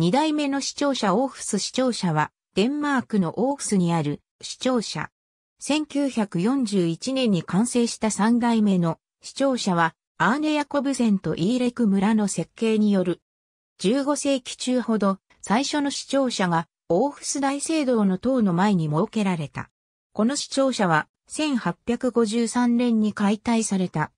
二代目の視聴者オーフス視聴者は、デンマークのオーフスにある視聴者。1941年に完成した三代目の視聴者は、アーネ・ヤコブセンとイーレク村の設計による。15世紀中ほど、最初の視聴者が、オーフス大聖堂の塔の前に設けられた。この視聴者は、1853年に解体された。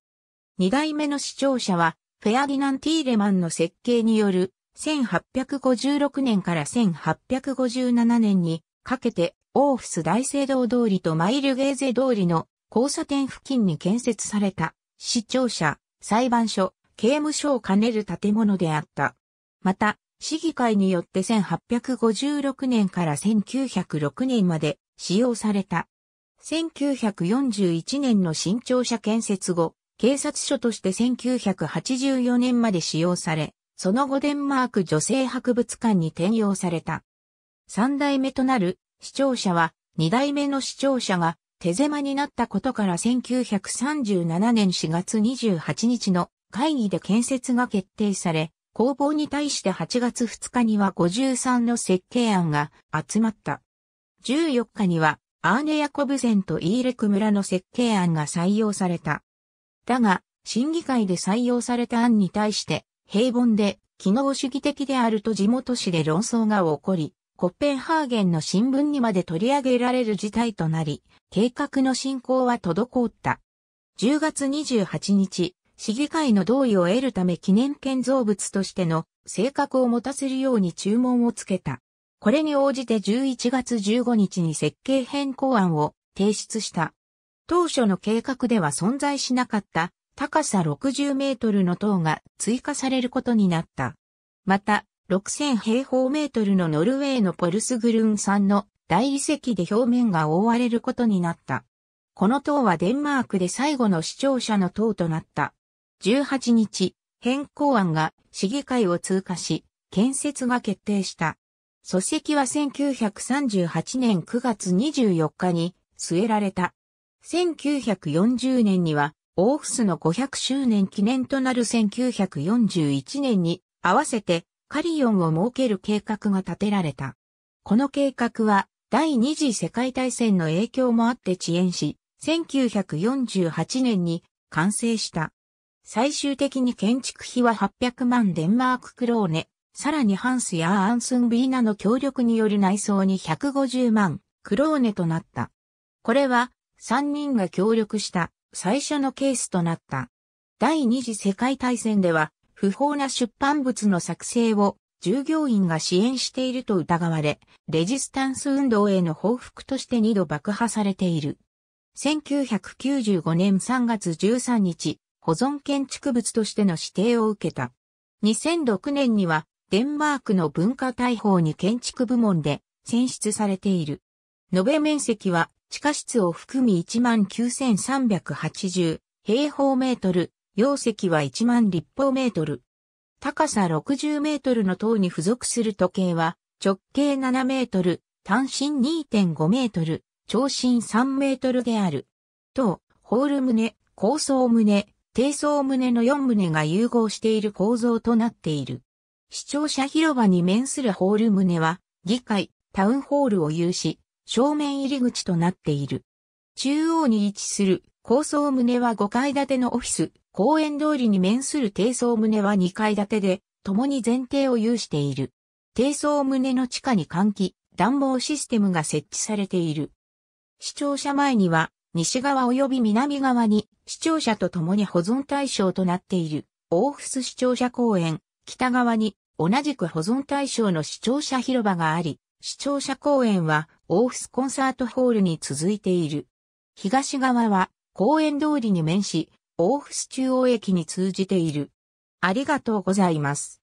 二代目の視聴者は、フェアディナン・ティーレマンの設計による1856年から1857年にかけて、オーフス大聖堂通りとマイルゲーゼ通りの交差点付近に建設された、市庁舎、裁判所、刑務所を兼ねる建物であった。また、市議会によって1856年から1906年まで使用された。1941年の新庁舎建設後、警察署として1984年まで使用され、その後デンマーク女性博物館に転用された。三代目となる視聴者は二代目の視聴者が手狭になったことから1937年4月28日の会議で建設が決定され、工房に対して8月2日には53の設計案が集まった。14日にはアーネ・ヤコブゼンとイーレク村の設計案が採用された。だが、審議会で採用された案に対して、平凡で機能主義的であると地元紙で論争が起こり、コッペンハーゲンの新聞にまで取り上げられる事態となり、計画の進行は滞った。10月28日、市議会の同意を得るため記念建造物としての性格を持たせるように注文をつけた。これに応じて11月15日に設計変更案を提出した。当初の計画では存在しなかった高さ60メートルの塔が追加されることになった。また、6000平方メートルのノルウェーのポルスグルン産の大理石で表面が覆われることになった。この塔はデンマークで最後の視聴者の塔となった。18日、変更案が市議会を通過し、建設が決定した。組織は1938年9月24日に据えられた。1940年にはオーフスの500周年記念となる1941年に合わせてカリオンを設ける計画が立てられた。この計画は第二次世界大戦の影響もあって遅延し、1948年に完成した。最終的に建築費は800万デンマーククローネ、さらにハンスやアンスンビーナの協力による内装に150万クローネとなった。これは3人が協力した最初のケースとなった。第二次世界大戦では、不法な出版物の作成を従業員が支援していると疑われ、レジスタンス運動への報復として二度爆破されている。1995年3月13日、保存建築物としての指定を受けた。2006年には、デンマークの文化大法に建築部門で選出されている。延べ面積は地下室を含み19,380平方メートル、容積は1万立方メートル。高さ60メートルの塔に付属する時計は、直径7メートル、単身2.5メートル、長身3メートルである。塔、ホール棟、高層棟、低層棟の4棟が融合している構造となっている。視聴者広場に面するホール棟は、議会、タウンホールを有し、正面入り口となっている。中央に位置する高層棟は5階建てのオフィス、公園通りに面する低層棟は2階建てで、共に前提を有している。低層棟の地下に換気、暖房システムが設置されている。視聴者前には、西側及び南側に、視聴者と共に保存対象となっている、オーフス視聴者公園、北側に、同じく保存対象の視聴者広場があり、視聴者公園は、オーフスコンサートホールに続いている。東側は、公園通りに面し、オーフス中央駅に通じている。ありがとうございます。